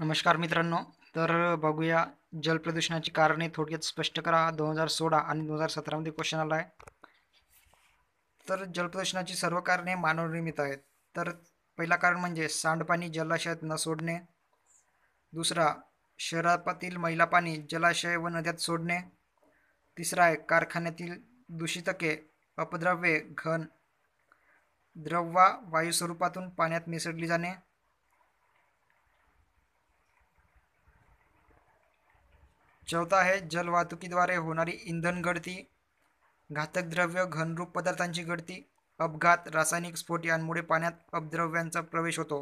नमस्कार मित्रांनो तर बघूया जल प्रदूषणाची कारणे थोडक्यात स्पष्ट करा दोन हजार सोळा आणि दोन हजार सतरामध्ये क्वेश्चन आला आहे तर जलप्रदूषणाची सर्व कारणे मानवनिर्मित आहेत तर पहिला कारण म्हणजे सांडपाणी जलाशयात न सोडणे दुसरा शहरातील मैला पाणी जलाशय व नद्यात सोडणे तिसरा आहे कारखान्यातील दूषितके अपद्रव्ये घन द्रव्वा वायू स्वरूपातून पाण्यात मिसळली जाणे चौथा आहे जलवाहतुकीद्वारे होणारी इंधन गळती घातक द्रव्य घनरूप पदार्थांची गळती अपघात रासायनिक स्फोट यांमुळे पाण्यात अपद्रव्यांचा प्रवेश होतो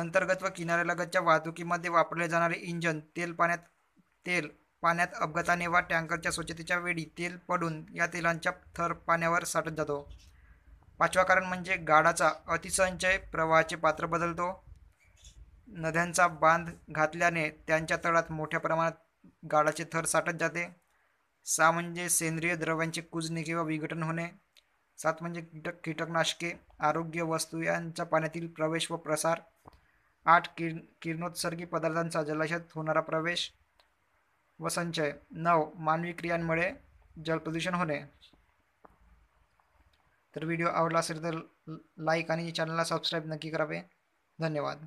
अंतर्गत व किनाऱ्यालगतच्या वाहतुकीमध्ये वापरले जाणारे इंजन तेल पाण्यात तेल पाण्यात अपघाताने वा टँकरच्या स्वच्छतेच्या वेळी तेल पडून या तेलांच्या थर पाण्यावर साठत जातो पाचवा कारण म्हणजे गाडाचा अतिसंचय प्रवाहाचे पात्र बदलतो नद्यांचा बांध घातल्याने त्यांच्या तळात मोठ्या प्रमाणात गाळाचे थर साठत जाते सहा म्हणजे सेंद्रिय द्रव्यांचे कुजणे किंवा विघटन होणे सात म्हणजे कीटक कीटकनाशके आरोग्य वस्तू यांचा पाण्यातील प्रवेश व प्रसार आठ किर किरणोत्सर्गी पदार्थांचा जलाशयात होणारा प्रवेश व संचय नऊ मानवी क्रियांमुळे जलप्रदूषण होणे तर व्हिडिओ आवडला असेल तर लाईक आणि चॅनलला सबस्क्राईब नक्की करावे धन्यवाद